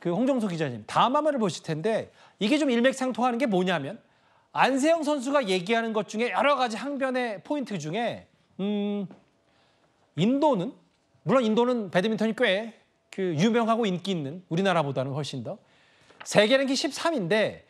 그 홍정석 기자님 다음화면을 보실 텐데 이게 좀 일맥상통하는 게 뭐냐면 안세영 선수가 얘기하는 것 중에 여러 가지 항변의 포인트 중에 음 인도는 물론 인도는 배드민턴이 꽤그 유명하고 인기 있는 우리나라보다는 훨씬 더 세계 랭킹 13인데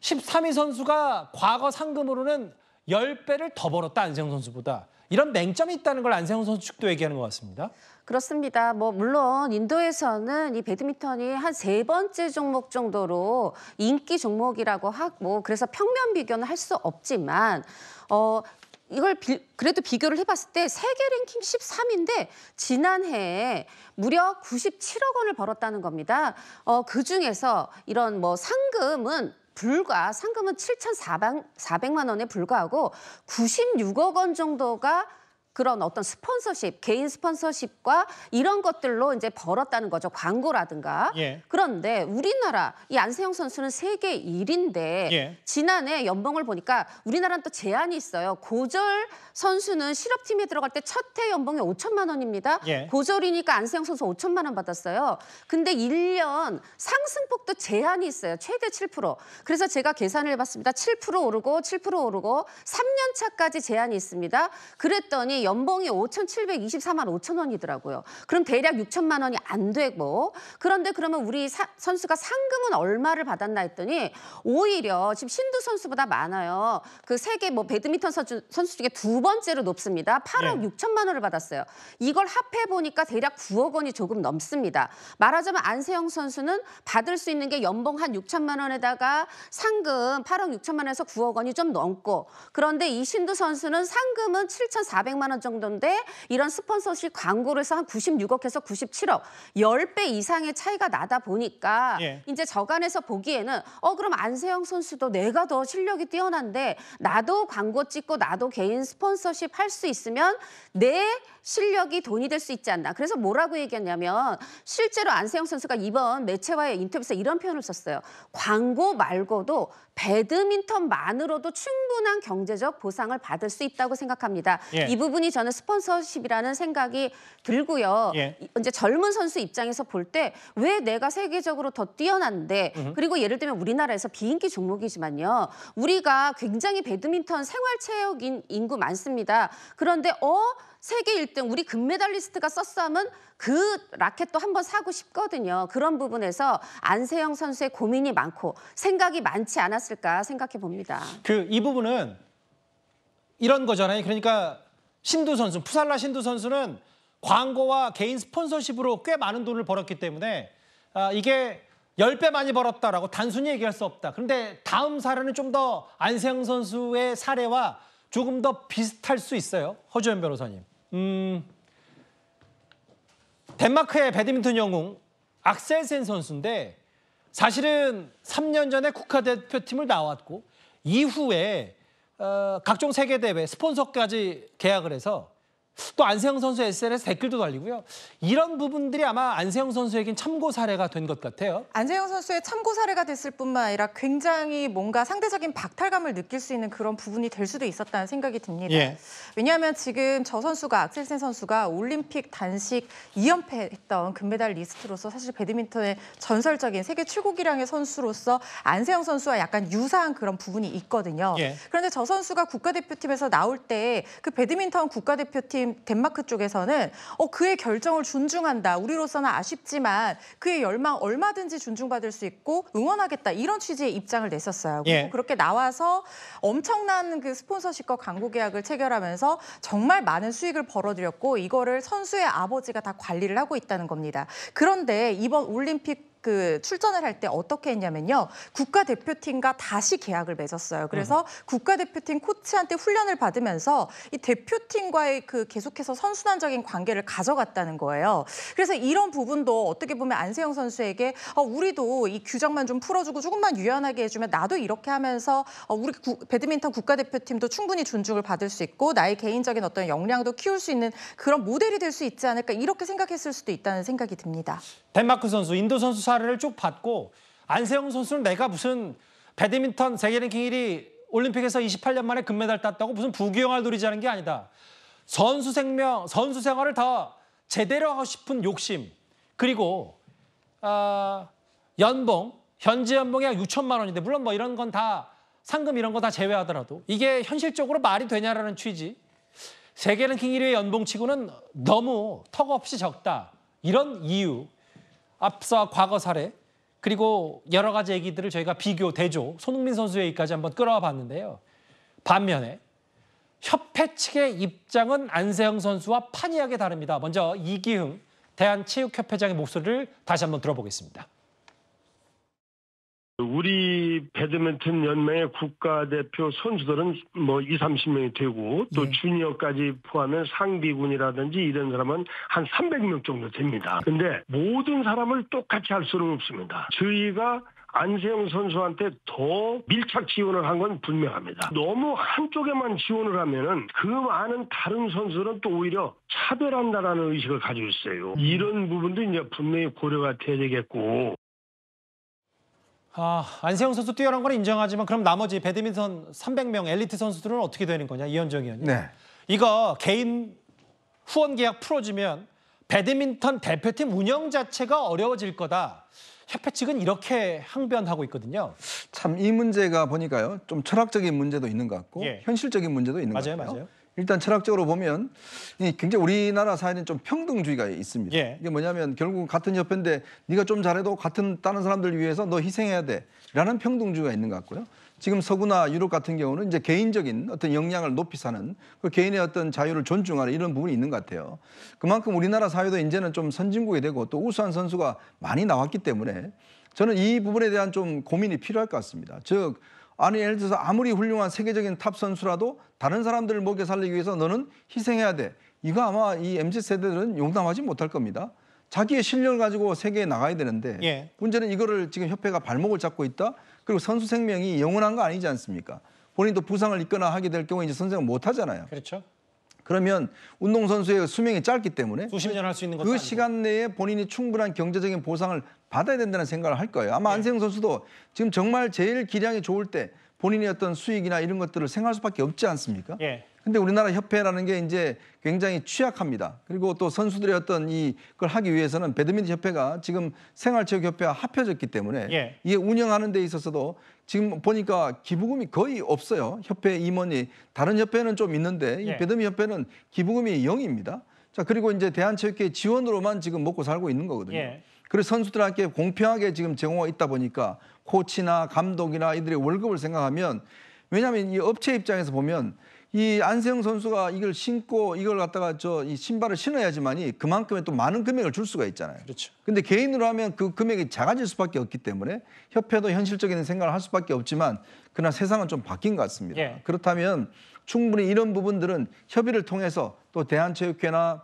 13위 선수가 과거 상금으로는 10배를 더 벌었다 안세영 선수보다 이런 맹점이 있다는 걸 안세영 선수 측도 얘기하는 것 같습니다. 그렇습니다. 뭐 물론 인도에서는 이 배드민턴이 한 세 번째 종목 정도로 인기 종목이라고 하고 뭐, 그래서 평면 비교는 할 수 없지만 어 이걸 비, 그래도 비교를 해봤을 때 세계 랭킹 13인데 지난해에 무려 97억 원을 벌었다는 겁니다. 어, 그 중에서 이런 뭐 상금은 불과 상금은 7,400만 원에 불과하고 96억 원 정도가 그런 어떤 스폰서십, 개인 스폰서십과 이런 것들로 이제 벌었다는 거죠. 광고라든가. 예. 그런데 우리나라 이 안세영 선수는 세계 1인데 예. 지난해 연봉을 보니까 우리나라는 또 제한이 있어요. 고졸 선수는 실업팀에 들어갈 때 첫해 연봉이 5천만 원입니다. 예. 고졸이니까 안세영 선수 5천만 원 받았어요. 근데 1년 상승폭도 제한이 있어요. 최대 7%. 그래서 제가 계산을 해봤습니다. 7% 오르고 7% 오르고 3년 차까지 제한이 있습니다. 그랬더니 연봉이 5,724만 5천 원이더라고요. 그럼 대략 6천만 원이 안 되고 그런데 그러면 우리 사, 선수가 상금은 얼마를 받았나 했더니 오히려 지금 신두 선수보다 많아요. 그 세계 뭐 배드민턴 선수, 선수 중에 두 번째로 높습니다. 8억 네. 6천만 원을 받았어요. 이걸 합해 보니까 대략 9억 원이 조금 넘습니다. 말하자면 안세영 선수는 받을 수 있는 게 연봉 한 6천만 원에다가 상금 8억 6천만 원에서 9억 원이 좀 넘고 그런데 이 신두 선수는 상금은 7,400만 원원 정도인데 이런 스폰서십 광고를 해서 한 96억에서 97억 10배 이상의 차이가 나다 보니까 예. 이제 저간에서 보기에는 어 그럼 안세영 선수도 내가 더 실력이 뛰어난데 나도 광고 찍고 나도 개인 스폰서십 할수 있으면 내 실력이 돈이 될 수 있지 않나. 그래서 뭐라고 얘기했냐면 실제로 안세영 선수가 이번 매체와의 인터뷰에서 이런 표현을 썼어요. 광고 말고도 배드민턴만으로도 충분한 경제적 보상을 받을 수 있다고 생각합니다. 예. 이 부분이 저는 스폰서십이라는 생각이 들고요. 예. 이제 젊은 선수 입장에서 볼 때 왜 내가 세계적으로 더 뛰어난데 음흠. 그리고 예를 들면 우리나라에서 비인기 종목이지만요. 우리가 굉장히 배드민턴 생활체육인 인구 많습니다. 그런데 어? 세계 1등 우리 금메달리스트가 썼으면 그 라켓도 한번 사고 싶거든요. 그런 부분에서 안세영 선수의 고민이 많고 생각이 많지 않았을까 생각해 봅니다. 그 이 부분은 이런 거잖아요. 그러니까 신두 선수, 푸살라 신두 선수는 광고와 개인 스폰서십으로 꽤 많은 돈을 벌었기 때문에 아, 이게 열 배 많이 벌었다라고 단순히 얘기할 수 없다. 그런데 다음 사례는 좀 더 안세영 선수의 사례와 조금 더 비슷할 수 있어요. 허주현 변호사님. 음, 덴마크의 배드민턴 영웅 악셀센 선수인데 사실은 3년 전에 국가 대표팀을 나왔고 이후에 어, 각종 세계 대회 스폰서까지 계약을 해서 또 안세영 선수 의 SNS에 댓글도 달리고요. 이런 부분들이 아마 안세영 선수에겐 참고 사례가 된 것 같아요. 안세영 선수의 참고 사례가 됐을 뿐만 아니라 굉장히 뭔가 상대적인 박탈감을 느낄 수 있는 그런 부분이 될 수도 있었다는 생각이 듭니다. 예. 왜냐하면 지금 저 선수가 악셀센 선수가 올림픽 단식 2연패했던 금메달 리스트로서 사실 배드민턴의 전설적인 세계 최고기량의 선수로서 안세영 선수와 약간 유사한 그런 부분이 있거든요. 예. 그런데 저 선수가 국가대표팀에서 나올 때 그 배드민턴 국가대표팀 대표 덴마크 쪽에서는 어, 그의 결정을 존중한다 우리로서는 아쉽지만 그의 열망 얼마든지 존중받을 수 있고 응원하겠다. 이런 취지의 입장을 냈었어요. 예. 그렇게 나와서 엄청난 그 스폰서십과 광고 계약을 체결하면서 정말 많은 수익을 벌어들였고 이거를 선수의 아버지가 다 관리를 하고 있다는 겁니다. 그런데 이번 올림픽 그 출전을 할 때 어떻게 했냐면요. 국가대표팀과 다시 계약을 맺었어요. 그래서 음. 국가대표팀 코치한테 훈련을 받으면서 이 대표팀과의 그 계속해서 선순환적인 관계를 가져갔다는 거예요. 그래서 이런 부분도 어떻게 보면 안세영 선수에게 어, 우리도 이 규정만 좀 풀어주고 조금만 유연하게 해주면 나도 이렇게 하면서 어, 우리 구, 배드민턴 국가대표팀도 충분히 존중을 받을 수 있고 나의 개인적인 어떤 역량도 키울 수 있는 그런 모델이 될 수 있지 않을까 이렇게 생각했을 수도 있다는 생각이 듭니다. 덴마크 선수, 인도 선수 조사를 쭉 받고 안세영 선수는 내가 무슨 배드민턴 세계 랭킹 1위 올림픽에서 28년 만에 금메달 땄다고 무슨 부귀영화를 누리자는 게 아니다. 선수 생명, 선수 생활을 더 제대로 하고 싶은 욕심 그리고 어, 연봉, 현지 연봉이 약 6천만 원인데 물론 뭐 이런 건 다 상금 이런 거 다 제외하더라도 이게 현실적으로 말이 되냐라는 취지 세계 랭킹 1위의 연봉치고는 너무 턱없이 적다 이런 이유 앞서 과거 사례 그리고 여러 가지 얘기들을 저희가 비교, 대조, 손흥민 선수의 얘기까지 한번 끌어와 봤는데요. 반면에 협회 측의 입장은 안세영 선수와 판이하게 다릅니다. 먼저 이기흥 대한체육협회장의 목소리를 다시 한번 들어보겠습니다. 우리 배드민턴 연맹의 국가대표 선수들은 뭐 2, 30명이 되고 또 예. 주니어까지 포함해 상비군이라든지 이런 사람은 한 300명 정도 됩니다. 근데 모든 사람을 똑같이 할 수는 없습니다. 저희가 안세영 선수한테 더 밀착 지원을 한 건 분명합니다. 너무 한쪽에만 지원을 하면은 그 많은 다른 선수는 또 오히려 차별한다라는 의식을 가지고 있어요. 음. 이런 부분도 이제 분명히 고려가 돼야 되겠고 아, 안세영 선수 뛰어난 건 인정하지만 그럼 나머지 배드민턴 300명 엘리트 선수들은 어떻게 되는 거냐 이현정 의원님. 네. 이거 개인 후원 계약 풀어주면 배드민턴 대표팀 운영 자체가 어려워질 거다. 협회 측은 이렇게 항변하고 있거든요. 참 이 문제가 보니까요. 좀 철학적인 문제도 있는 것 같고 예. 현실적인 문제도 있는 맞아요, 것 같아요. 맞아요. 일단 철학적으로 보면 이 굉장히 우리나라 사회는 좀 평등주의가 있습니다. 예. 이게 뭐냐면 결국 같은 협회인데 네가 좀 잘해도 같은 다른 사람들 위해서 너 희생해야 돼라는 평등주의가 있는 것 같고요. 지금 서구나 유럽 같은 경우는 이제 개인적인 어떤 역량을 높이 사는 그 개인의 어떤 자유를 존중하는 이런 부분이 있는 것 같아요. 그만큼 우리나라 사회도 이제는 좀 선진국이 되고 또 우수한 선수가 많이 나왔기 때문에 저는 이 부분에 대한 좀 고민이 필요할 것 같습니다. 즉 아니 예를 들어서 아무리 훌륭한 세계적인 탑 선수라도 다른 사람들을 먹여 살리기 위해서 너는 희생해야 돼. 이거 아마 이 MZ 세대들은 용납하지 못할 겁니다. 자기의 실력을 가지고 세계에 나가야 되는데 예. 문제는 이거를 지금 협회가 발목을 잡고 있다. 그리고 선수 생명이 영원한 거 아니지 않습니까? 본인도 부상을 입거나 하게 될 경우에 이제 선생은 못 하잖아요. 그렇죠. 그러면 운동선수의 수명이 짧기 때문에 수십 년할 수 있는 것그 시간 내에 본인이 충분한 경제적인 보상을 받아야 된다는 생각을 할 거예요. 아마 네. 안세영 선수도 지금 정말 제일 기량이 좋을 때 본인의 어떤 수익이나 이런 것들을 생각할 수밖에 없지 않습니까? 예. 근데 우리나라 협회라는 게 이제 굉장히 취약합니다. 그리고 또 선수들의 어떤 이걸 하기 위해서는 배드민턴 협회가 지금 생활체육협회와 합해졌기 때문에 예. 이게 운영하는 데 있어서도 지금 보니까 기부금이 거의 없어요. 협회 임원이 다른 협회는 좀 있는데 이 예. 배드민턴 협회는 기부금이 영입니다 자 그리고 이제 대한체육회 지원으로만 지금 먹고 살고 있는 거거든요. 예. 그래서 선수들한테 공평하게 지금 제공하고 있다 보니까 코치나 감독이나 이들의 월급을 생각하면 왜냐하면 이 업체 입장에서 보면 이 안세영 선수가 이걸 신고 이걸 갖다가 저 이 신발을 신어야지만이 그만큼의 또 많은 금액을 줄 수가 있잖아요. 그렇죠. 근데 개인으로 하면 그 금액이 작아질 수밖에 없기 때문에 협회도 현실적인 생각을 할 수밖에 없지만 그러나 세상은 좀 바뀐 것 같습니다. 예. 그렇다면 충분히 이런 부분들은 협의를 통해서 또 대한체육회나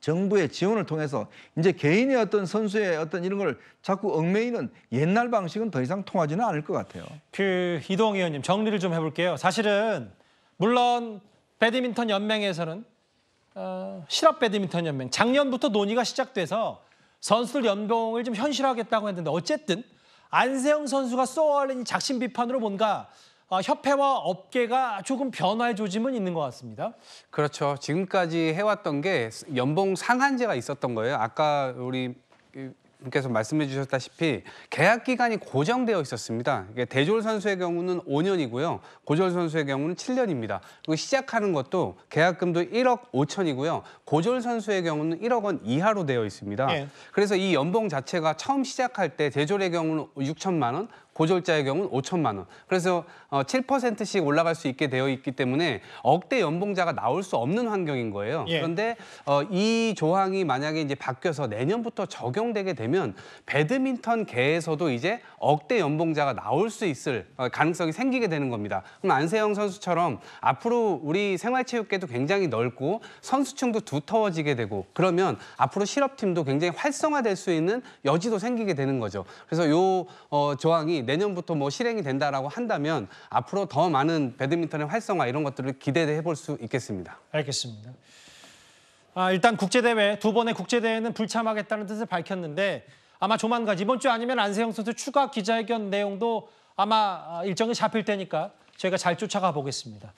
정부의 지원을 통해서 이제 개인의 어떤 선수의 어떤 이런 걸 자꾸 얽매이는 옛날 방식은 더 이상 통하지는 않을 것 같아요. 그 이동 의원님 정리를 좀 해볼게요. 사실은 물론 배드민턴 연맹에서는 어, 실업 배드민턴 연맹 작년부터 논의가 시작돼서 선수들 연봉을 좀 현실화하겠다고 했는데 어쨌든 안세영 선수가 쏘아올린 작심 비판으로 뭔가 어, 협회와 업계가 조금 변화의 조짐은 있는 것 같습니다. 그렇죠. 지금까지 해왔던 게 연봉 상한제가 있었던 거예요. 아까 우리 님께서 말씀해 주셨다시피 계약 기간이 고정되어 있었습니다. 이게 대졸 선수의 경우는 5년이고요. 고졸 선수의 경우는 7년입니다. 그리고 시작하는 것도 계약금도 1억 5천이고요. 고졸 선수의 경우는 1억 원 이하로 되어 있습니다. 예. 그래서 이 연봉 자체가 처음 시작할 때 대졸의 경우는 6천만 원, 고졸자의 경우는 5천만 원. 그래서 7%씩 어, 올라갈 수 있게 되어 있기 때문에 억대 연봉자가 나올 수 없는 환경인 거예요. 예. 그런데 어, 이 조항이 만약에 이제 바뀌어서 내년부터 적용되게 되면 배드민턴 계에서도 이제 억대 연봉자가 나올 수 있을 어, 가능성이 생기게 되는 겁니다. 그럼 안세영 선수처럼 앞으로 우리 생활체육계도 굉장히 넓고 선수층도 두터워지게 되고 그러면 앞으로 실업팀도 굉장히 활성화될 수 있는 여지도 생기게 되는 거죠. 그래서 요 어, 조항이 내년부터 뭐 실행이 된다라고 한다면 앞으로 더 많은 배드민턴의 활성화 이런 것들을 기대해 볼 수 있겠습니다. 알겠습니다. 아, 일단 국제대회 두 번의 국제대회는 불참하겠다는 뜻을 밝혔는데 아마 조만간 이번 주 아니면 안세영 선수 추가 기자회견 내용도 아마 아, 일정이 잡힐 테니까 저희가 잘 쫓아가 보겠습니다.